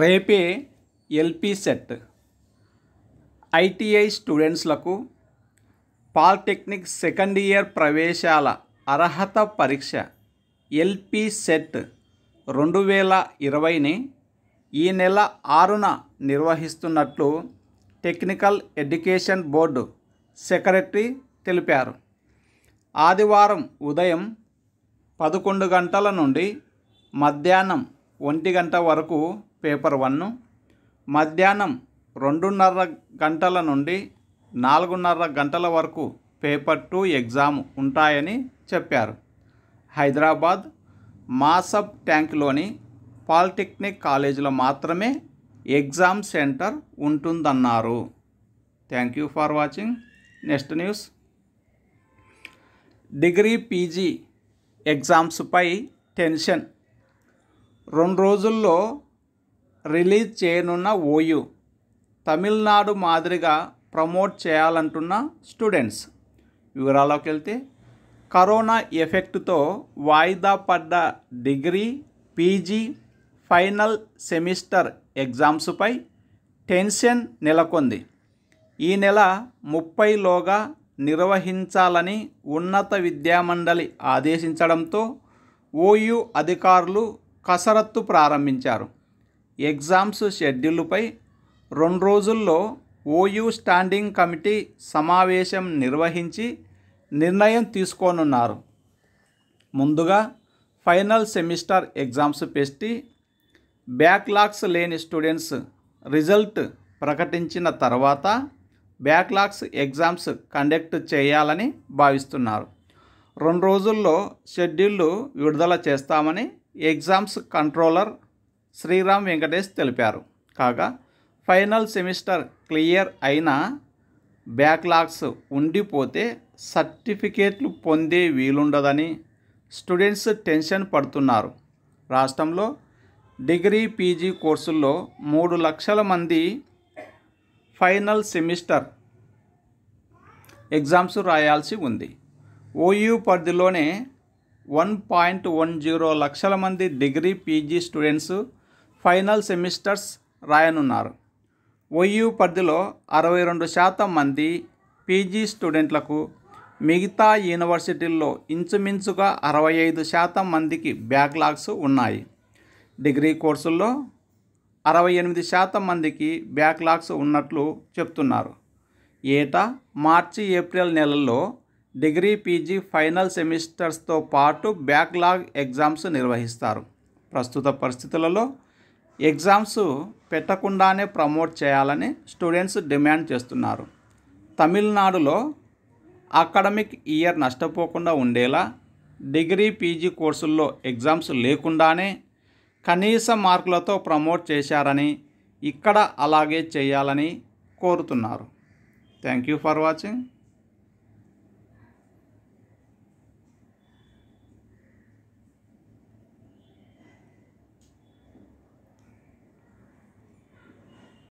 రేపే LP CET ITI స్టూడెంట్స్లకు polytechnic second year ప్రవేశాల అర్హత పరీక్ష ఎల్పి సెట్ రెండు వేల ఇరవైని ఈ నెల ఆరున నిర్వహిస్తున్నట్లు టెక్నికల్ ఎడ్యుకేషన్ బోర్డు సెక్రటరీ తెలిపారు ఆదివారం ఉదయం పదకొండు గంటల నుండి మధ్యాహ్నం ఒంటి గంట వరకు పేపర్ వన్ మధ్యాహ్నం రెండున్నర గంటల నుండి నాలుగున్నర గంటల వరకు పేపర్ టూ ఎగ్జామ్ ఉంటాయని చెప్పారు హైదరాబాద్ మాసబ్ ట్యాంక్లోని పాలిటెక్నిక్ కాలేజీలో మాత్రమే ఎగ్జామ్ సెంటర్ ఉంటుందన్నారు thank you for watching next news degree PG ఎగ్జామ్స్పై టెన్షన్ రెండు రోజుల్లో రిలీజ్ చేయనున్న ఓయు తమిళనాడు మాదిరిగా ప్రమోట్ చేయాలంటున్న స్టూడెంట్స్ వివరాల్లోకి వెళ్తే కరోనా ఎఫెక్ట్తో వాయిదా పడ్డ డిగ్రీ పీజీ ఫైనల్ సెమిస్టర్ ఎగ్జామ్స్పై టెన్షన్ నెలకొంది ఈ నెల ముప్పైలోగా నిర్వహించాలని ఉన్నత విద్యామండలి ఆదేశించడంతో ఓయూ అధికారులు కసరత్తు ప్రారంభించారు ఎగ్జామ్స్ షెడ్యూల్పై రెండు రోజుల్లో ఓయూ స్టాండింగ్ కమిటీ సమావేశం నిర్వహించి నిర్ణయం తీసుకోనున్నారు ముందుగా ఫైనల్ సెమిస్టర్ ఎగ్జామ్స్ పెట్టి బ్యాక్లాగ్స్ లేని స్టూడెంట్స్ రిజల్ట్ ప్రకటించిన తర్వాత బ్యాక్లాగ్స్ ఎగ్జామ్స్ కండక్ట్ చేయాలని భావిస్తున్నారు రెండు రోజుల్లో షెడ్యూళ్ళు విడుదల చేస్తామని ఎగ్జామ్స్ కంట్రోలర్ శ్రీరామ్ వెంకటేష్ తెలిపారు కాగా ఫైనల్ సెమిస్టర్ క్లియర్ అయిన బ్యాక్లాగ్స్ ఉండిపోతే సర్టిఫికేట్లు పొందే వీలుండదని స్టూడెంట్స్ టెన్షన్ పడుతున్నారు రాష్ట్రంలో డిగ్రీ పీజీ కోర్సుల్లో మూడు లక్షల మంది ఫైనల్ సెమిస్టర్ ఎగ్జామ్స్ రాయాల్సి ఉంది ఓయూ పరిధిలోనే వన్ పాయింట్ వన్ జీరో లక్షల మంది degree PG students final semesters రాయనున్నారు ఒయ్యూ పరిధిలో అరవై రెండు శాతం మంది పీజీ స్టూడెంట్లకు మిగతా యూనివర్సిటీల్లో ఇంచుమించుగా అరవై ఐదు శాతం మందికి బ్యాక్లాగ్స్ ఉన్నాయి డిగ్రీ కోర్సుల్లో అరవై ఎనిమిది శాతం మందికి బ్యాక్లాగ్స్ ఉన్నట్లు చెప్తున్నారు ఏటా మార్చి ఏప్రిల్ నెలల్లో డిగ్రీ పీజీ ఫైనల్ సెమిస్టర్స్తో పాటు బ్యాక్లాగ్ ఎగ్జామ్స్ నిర్వహిస్తారు ప్రస్తుత పరిస్థితులలో ఎగ్జామ్స్ పెట్టకుండానే ప్రమోట్ చేయాలని స్టూడెంట్స్ డిమాండ్ చేస్తున్నారు తమిళనాడులో అకాడమిక్ ఇయర్ నష్టపోకుండా ఉండేలా డిగ్రీ పీజీ కోర్సుల్లో ఎగ్జామ్స్ లేకుండానే కనీస మార్కులతో ప్రమోట్ చేశారని ఇక్కడ అలాగే చేయాలని కోరుతున్నారు థ్యాంక్ యూ ఫర్ వాచింగ్